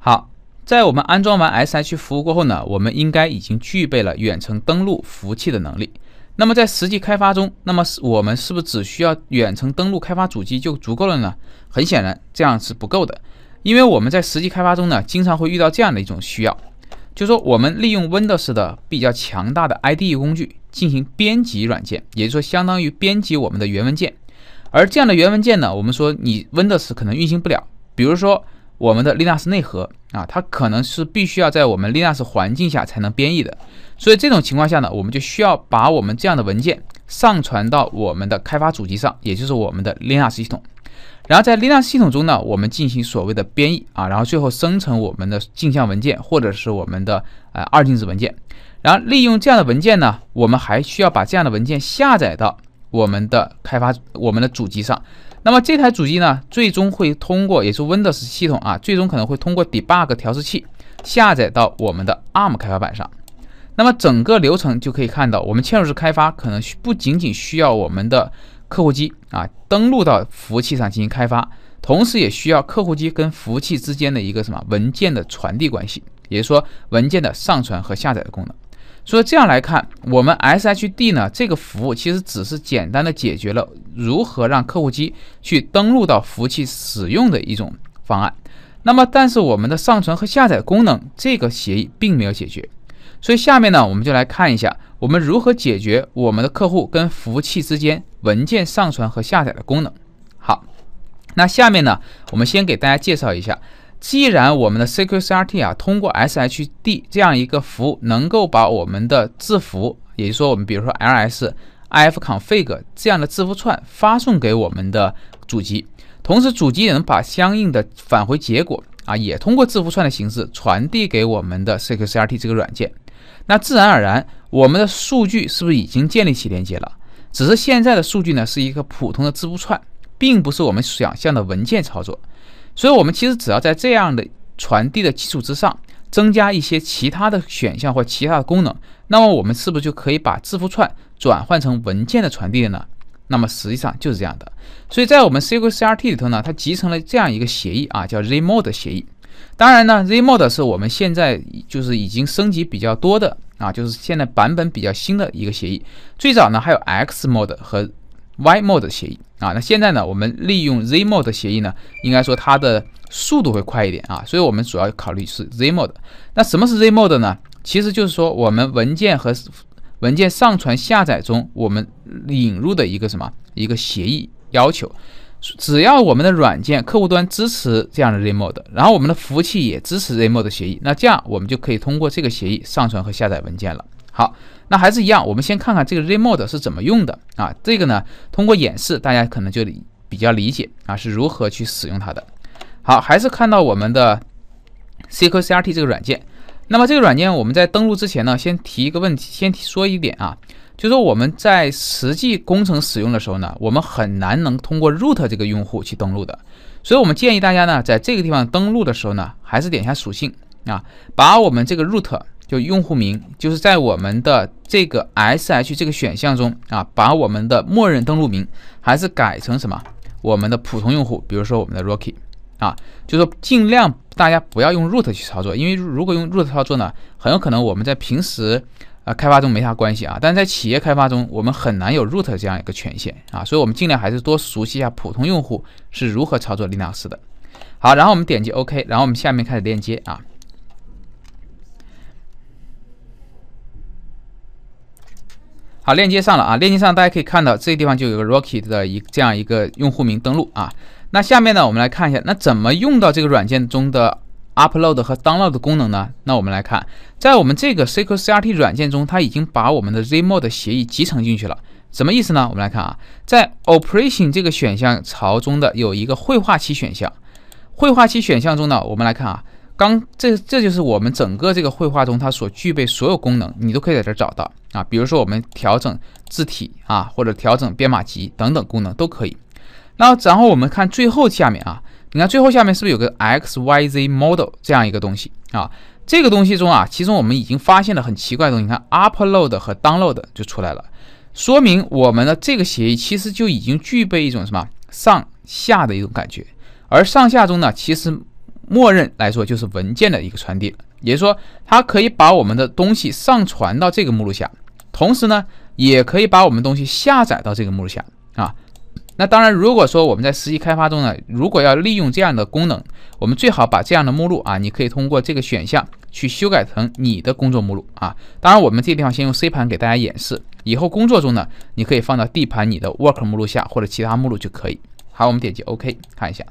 好，在我们安装完 s h 服务过后呢，我们应该已经具备了远程登录服务器的能力。那么在实际开发中，那么我们是不是只需要远程登录开发主机就足够了呢？很显然，这样是不够的，因为我们在实际开发中呢，经常会遇到这样的一种需要，就是说我们利用 Windows 的比较强大的 IDE 工具进行编辑软件，也就是说相当于编辑我们的源文件。而这样的源文件呢，我们说你 Windows 可能运行不了，比如说。我们的 Linux 内核啊，它可能是必须要在我们 Linux 环境下才能编译的，所以这种情况下呢，我们就需要把我们这样的文件上传到我们的开发主机上，也就是我们的 Linux 系统。然后在 Linux 系统中呢，我们进行所谓的编译啊，然后最后生成我们的镜像文件或者是我们的呃二进制文件。然后利用这样的文件呢，我们还需要把这样的文件下载到我们的开发我们的主机上。那么这台主机呢，最终会通过，也是 Windows 系统啊，最终可能会通过 Debug 调试器下载到我们的 ARM 开发板上。那么整个流程就可以看到，我们嵌入式开发可能不仅仅需要我们的客户机啊登录到服务器上进行开发，同时也需要客户机跟服务器之间的一个什么文件的传递关系，也就是说文件的上传和下载的功能。所以这样来看，我们 S H D 呢这个服务其实只是简单的解决了如何让客户机去登录到服务器使用的一种方案。那么，但是我们的上传和下载功能这个协议并没有解决。所以下面呢，我们就来看一下我们如何解决我们的客户跟服务器之间文件上传和下载的功能。好，那下面呢，我们先给大家介绍一下。既然我们的 CQCRT 啊，通过 SHD 这样一个服务，能够把我们的字符，也就是说，我们比如说 LS、IFCONFIG 这样的字符串发送给我们的主机，同时主机也能把相应的返回结果啊，也通过字符串的形式传递给我们的 CQCRT 这个软件，那自然而然，我们的数据是不是已经建立起连接了？只是现在的数据呢，是一个普通的字符串，并不是我们想象的文件操作。所以，我们其实只要在这样的传递的基础之上，增加一些其他的选项或其他的功能，那么我们是不是就可以把字符串转换成文件的传递了呢？那么实际上就是这样的。所以在我们 C l C R T 里头呢，它集成了这样一个协议啊，叫 Z mode 协议。当然呢，Z mode 是我们现在就是已经升级比较多的啊，就是现在版本比较新的一个协议。最早呢，还有 X mode 和 Y mode 协议啊，那现在呢，我们利用 Z mode 协议呢，应该说它的速度会快一点啊，所以我们主要考虑是 Z mode。那什么是 Z mode 呢？其实就是说我们文件和文件上传下载中，我们引入的一个什么一个协议要求，只要我们的软件客户端支持这样的 Z mode，然后我们的服务器也支持 Z mode 协议，那这样我们就可以通过这个协议上传和下载文件了。好，那还是一样，我们先看看这个 remote 是怎么用的啊？这个呢，通过演示，大家可能就比较理解啊，是如何去使用它的。好，还是看到我们的 c l c r t 这个软件。那么这个软件，我们在登录之前呢，先提一个问题，先说一点啊，就说我们在实际工程使用的时候呢，我们很难能通过 root 这个用户去登录的。所以，我们建议大家呢，在这个地方登录的时候呢，还是点一下属性啊，把我们这个 root。就用户名，就是在我们的这个 sh 这个选项中啊，把我们的默认登录名还是改成什么？我们的普通用户，比如说我们的 Rocky，啊，就说尽量大家不要用 root 去操作，因为如果用 root 操作呢，很有可能我们在平时啊开发中没啥关系啊，但是在企业开发中，我们很难有 root 这样一个权限啊，所以我们尽量还是多熟悉一下普通用户是如何操作 Linux 的。好，然后我们点击 OK，然后我们下面开始链接啊。好，链接上了啊！链接上，大家可以看到这个地方就有个 r o c k e t 的一这样一个用户名登录啊。那下面呢，我们来看一下，那怎么用到这个软件中的 Upload 和 Download 功能呢？那我们来看，在我们这个 CQ CRT 软件中，它已经把我们的 z m o d e 的协议集成进去了。什么意思呢？我们来看啊，在 Operation 这个选项槽中的有一个绘画期选项，绘画期选项中呢，我们来看啊。刚这这就是我们整个这个绘画中它所具备所有功能，你都可以在这找到啊。比如说我们调整字体啊，或者调整编码集等等功能都可以。那然后我们看最后下面啊，你看最后下面是不是有个 X Y Z Model 这样一个东西啊？这个东西中啊，其中我们已经发现了很奇怪的东西，你看 Upload 和 Download 就出来了，说明我们的这个协议其实就已经具备一种什么上下的一种感觉。而上下中呢，其实默认来说就是文件的一个传递，也就是说它可以把我们的东西上传到这个目录下，同时呢也可以把我们东西下载到这个目录下啊。那当然，如果说我们在实际开发中呢，如果要利用这样的功能，我们最好把这样的目录啊，你可以通过这个选项去修改成你的工作目录啊。当然，我们这地方先用 C 盘给大家演示，以后工作中呢你可以放到 D 盘你的 work 目录下或者其他目录就可以。好，我们点击 OK 看一下。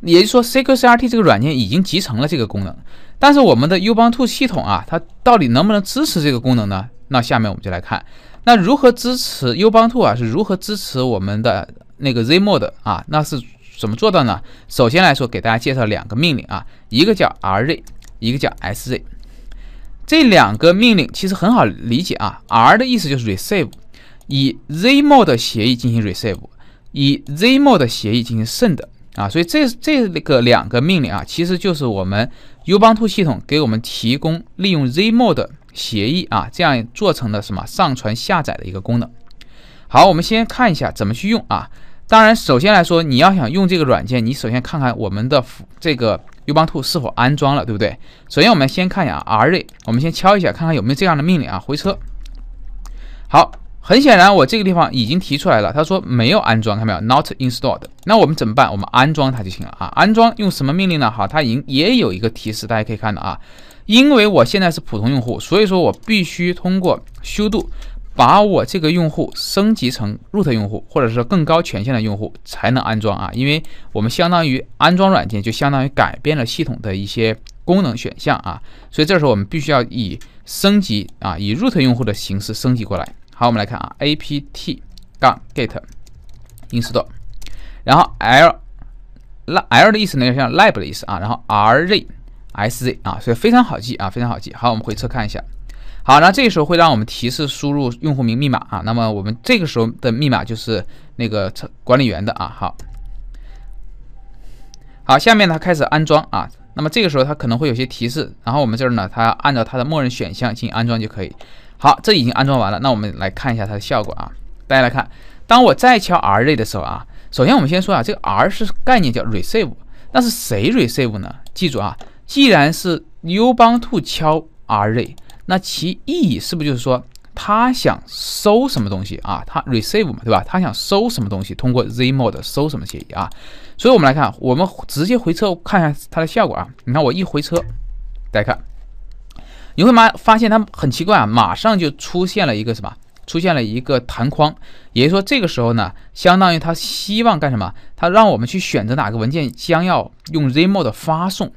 也就是说，CQCRT 这个软件已经集成了这个功能，但是我们的 u n Two 系统啊，它到底能不能支持这个功能呢？那下面我们就来看，那如何支持 u n Two 啊？是如何支持我们的那个 z m o d 啊？那是怎么做到呢？首先来说，给大家介绍两个命令啊，一个叫 RZ，一个叫 SZ。这两个命令其实很好理解啊，R 的意思就是 receive，以 z m o d 协议进行 receive，以 z m o d 协议进行 send。啊，所以这这个两个命令啊，其实就是我们 U t 兔系统给我们提供利用 z m o d e 协议啊，这样做成的什么上传下载的一个功能。好，我们先看一下怎么去用啊。当然，首先来说，你要想用这个软件，你首先看看我们的这个 U t 兔是否安装了，对不对？首先，我们先看一下 RZ，我们先敲一下，看看有没有这样的命令啊，回车。好。很显然，我这个地方已经提出来了。他说没有安装，看到没有？Not installed。那我们怎么办？我们安装它就行了啊。安装用什么命令呢？好，它已经也有一个提示，大家可以看到啊。因为我现在是普通用户，所以说我必须通过修度把我这个用户升级成 root 用户，或者是更高权限的用户才能安装啊。因为我们相当于安装软件，就相当于改变了系统的一些功能选项啊。所以这时候我们必须要以升级啊，以 root 用户的形式升级过来。好，我们来看啊，apt 杠 get install，然后 l l l 的意思呢，就像 lib 的意思啊，然后 r z s z 啊，所以非常好记啊，非常好记。好，我们回车看一下。好，那这个时候会让我们提示输入用户名密码啊，那么我们这个时候的密码就是那个管理员的啊。好，好，下面它开始安装啊，那么这个时候它可能会有些提示，然后我们这儿呢，它按照它的默认选项进行安装就可以。好，这已经安装完了。那我们来看一下它的效果啊。大家来看，当我再敲 R Z 的时候啊，首先我们先说啊，这个 R 是概念叫 receive，那是谁 receive 呢？记住啊，既然是 U t o 敲 R Z，那其意义是不是就是说他想收什么东西啊？他 receive 嘛，对吧？他想收什么东西？通过 Z m o d 收什么协议啊？所以我们来看，我们直接回车看一下它的效果啊。你看我一回车，大家看。你会马发现它很奇怪啊，马上就出现了一个什么？出现了一个弹框，也就是说这个时候呢，相当于它希望干什么？它让我们去选择哪个文件将要用 z m o d e 的发送。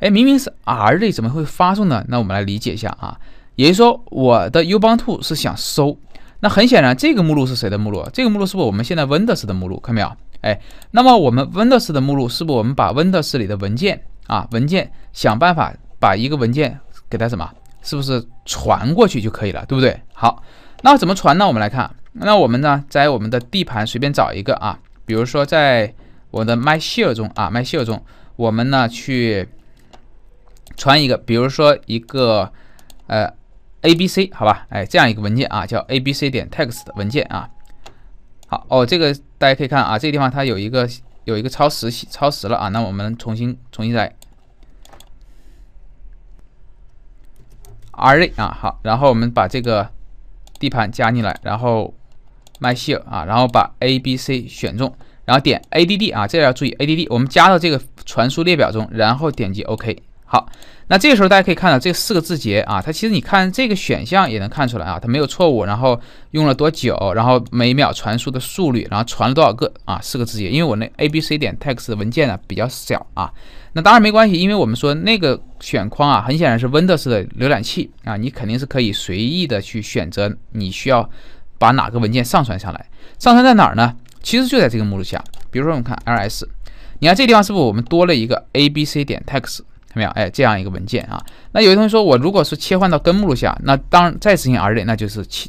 哎，明明是 RZ 怎么会发送呢？那我们来理解一下啊。也就是说，我的 U n Two 是想搜。那很显然，这个目录是谁的目录？这个目录是不是我们现在 Windows 的目录？看到没有？哎，那么我们 Windows 的目录是不是我们把 Windows 里的文件啊，文件想办法把一个文件。给它什么？是不是传过去就可以了，对不对？好，那怎么传呢？我们来看，那我们呢，在我们的 D 盘随便找一个啊，比如说在我的 My Share 中啊，My Share 中，我们呢去传一个，比如说一个呃 ABC，好吧，哎，这样一个文件啊，叫 ABC 点 txt e 文件啊。好，哦，这个大家可以看啊，这个地方它有一个有一个超时超时了啊，那我们重新重新来。RZ 啊，好，然后我们把这个 D 盘加进来，然后 My Share 啊，然后把 A、B、C 选中，然后点 ADD 啊，这要注意 ADD，我们加到这个传输列表中，然后点击 OK。好，那这个时候大家可以看到这四个字节啊，它其实你看这个选项也能看出来啊，它没有错误，然后用了多久，然后每秒传输的速率，然后传了多少个啊，四个字节。因为我那 a b c 点 txt 文件呢比较小啊，那当然没关系，因为我们说那个选框啊，很显然是 Windows 的浏览器啊，你肯定是可以随意的去选择你需要把哪个文件上传上来，上传在哪儿呢？其实就在这个目录下。比如说我们看 ls，你看这地方是不是我们多了一个 a b c 点 txt。看到没有？哎，这样一个文件啊。那有些同学说，我如果是切换到根目录下，那当再执行 ls，那就是切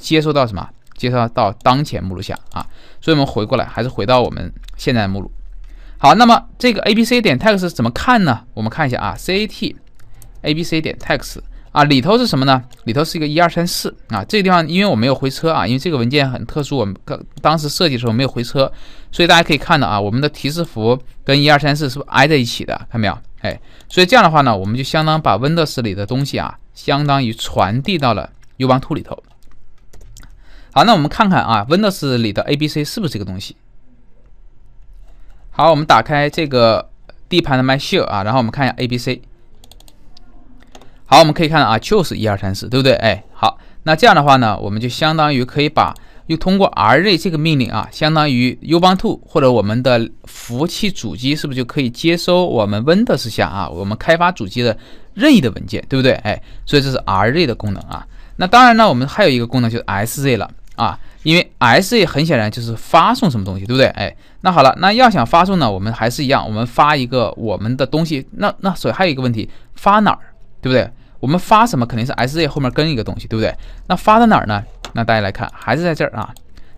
接收到什么？接收到当前目录下啊。所以我们回过来，还是回到我们现在的目录。好，那么这个 a b c 点 txt 怎么看呢？我们看一下啊，cat a b c 点 txt 啊，里头是什么呢？里头是一个一二三四啊。这个地方因为我没有回车啊，因为这个文件很特殊，我们刚当时设计的时候没有回车，所以大家可以看到啊，我们的提示符跟一二三四是不是挨在一起的？看到没有？哎，所以这样的话呢，我们就相当把 Windows 里的东西啊，相当于传递到了 Ubuntu 里头。好，那我们看看啊，Windows 里的 A、B、C 是不是这个东西？好，我们打开这个 D 盘的 My Share 啊，然后我们看一下 A、B、C。好，我们可以看到啊，就是一二三四，对不对？哎，好，那这样的话呢，我们就相当于可以把。又通过 rz 这个命令啊，相当于 Ubuntu 或者我们的服务器主机是不是就可以接收我们 Windows 下啊，我们开发主机的任意的文件，对不对？哎，所以这是 rz 的功能啊。那当然呢，我们还有一个功能就是 sz 了啊，因为 sz 很显然就是发送什么东西，对不对？哎，那好了，那要想发送呢，我们还是一样，我们发一个我们的东西，那那所以还有一个问题，发哪儿，对不对？我们发什么肯定是 S Z 后面跟一个东西，对不对？那发到哪儿呢？那大家来看，还是在这儿啊。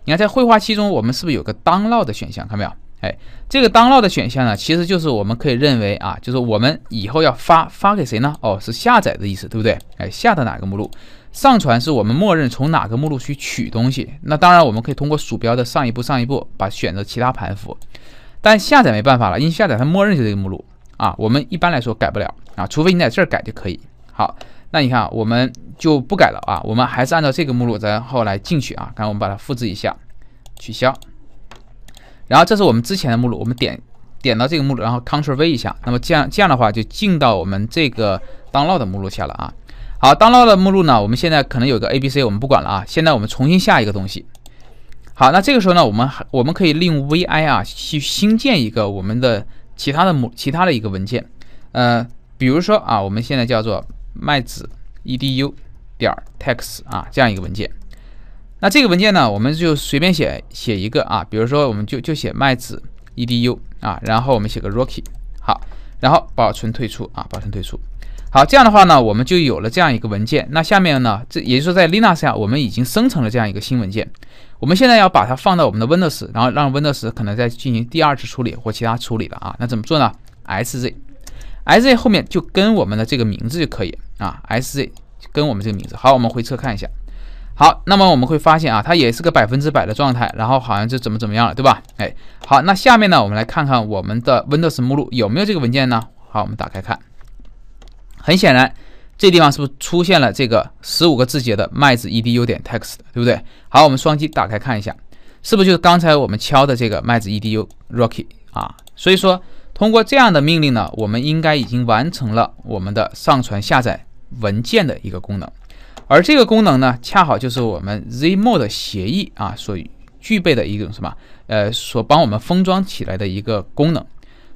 你看，在绘画器中，我们是不是有个当落的选项？看到没有？哎，这个当落的选项呢，其实就是我们可以认为啊，就是我们以后要发发给谁呢？哦，是下载的意思，对不对？哎，下到哪个目录？上传是我们默认从哪个目录去取东西？那当然，我们可以通过鼠标的上一步上一步把选择其他盘符，但下载没办法了，因为下载它默认就这个目录啊。我们一般来说改不了啊，除非你在这儿改就可以。好，那你看我们就不改了啊，我们还是按照这个目录，然后来进去啊。刚我们把它复制一下，取消。然后这是我们之前的目录，我们点点到这个目录，然后 Ctrl V 一下，那么这样这样的话就进到我们这个 download 的目录下了啊。好，d o w n l a d 的目录呢，我们现在可能有个 A B C，我们不管了啊。现在我们重新下一个东西。好，那这个时候呢，我们我们可以利用 Vi 啊去新建一个我们的其他的目其他的一个文件，呃，比如说啊，我们现在叫做。麦子 edu. 点 txt e 啊，这样一个文件。那这个文件呢，我们就随便写写一个啊，比如说我们就就写麦子 edu 啊，然后我们写个 rocky 好，然后保存退出啊，保存退出。好，这样的话呢，我们就有了这样一个文件。那下面呢，这也就是说在 Linux 下，我们已经生成了这样一个新文件。我们现在要把它放到我们的 Windows，然后让 Windows 可能再进行第二次处理或其他处理了啊。那怎么做呢？sz sz 后面就跟我们的这个名字就可以啊，sz 跟我们这个名字。好，我们回车看一下。好，那么我们会发现啊，它也是个百分之百的状态，然后好像就怎么怎么样了，对吧？哎，好，那下面呢，我们来看看我们的 Windows 目录有没有这个文件呢？好，我们打开看，很显然这地方是不是出现了这个十五个字节的麦子 edu 点 txt，e 对不对？好，我们双击打开看一下，是不是就是刚才我们敲的这个麦子 edu rocky 啊？所以说。通过这样的命令呢，我们应该已经完成了我们的上传下载文件的一个功能，而这个功能呢，恰好就是我们 z m o 的协议啊所具备的一种什么呃，所帮我们封装起来的一个功能。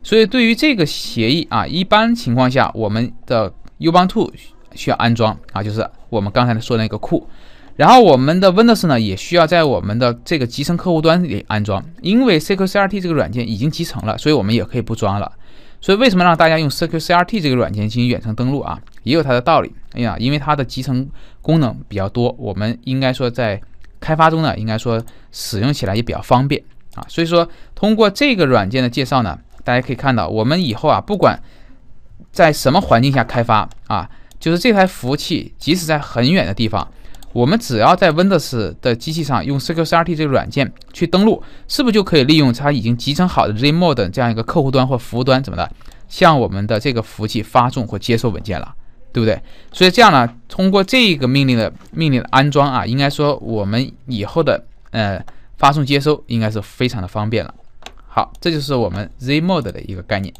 所以对于这个协议啊，一般情况下我们的 Ubuntu 需要安装啊，就是我们刚才说那个库。然后我们的 Windows 呢，也需要在我们的这个集成客户端里安装，因为 CQCRT 这个软件已经集成了，所以我们也可以不装了。所以为什么让大家用 CQCRT 这个软件进行远程登录啊？也有它的道理。哎呀，因为它的集成功能比较多，我们应该说在开发中呢，应该说使用起来也比较方便啊。所以说，通过这个软件的介绍呢，大家可以看到，我们以后啊，不管在什么环境下开发啊，就是这台服务器即使在很远的地方。我们只要在 Windows 的机器上用 CQCRT 这个软件去登录，是不是就可以利用它已经集成好的 z m o d e 这样一个客户端或服务端怎么的，向我们的这个服务器发送或接收文件了？对不对？所以这样呢，通过这个命令的命令的安装啊，应该说我们以后的呃发送接收应该是非常的方便了。好，这就是我们 z m o d e 的一个概念。